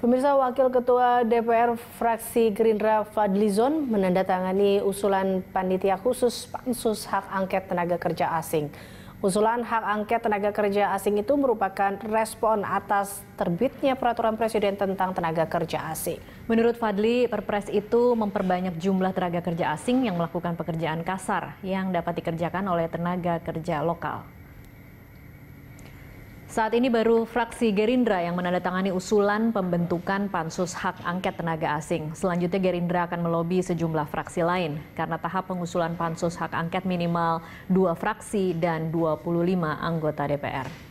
Pemirsa Wakil Ketua DPR Fraksi Gerindra Fadlizon menandatangani usulan panitia khusus pansus hak angket tenaga kerja asing. Usulan hak angket tenaga kerja asing itu merupakan respon atas terbitnya peraturan presiden tentang tenaga kerja asing. Menurut Fadli, perpres itu memperbanyak jumlah tenaga kerja asing yang melakukan pekerjaan kasar yang dapat dikerjakan oleh tenaga kerja lokal. Saat ini baru fraksi Gerindra yang menandatangani usulan pembentukan pansus hak angket tenaga asing. Selanjutnya Gerindra akan melobi sejumlah fraksi lain karena tahap pengusulan pansus hak angket minimal dua fraksi dan 25 anggota DPR.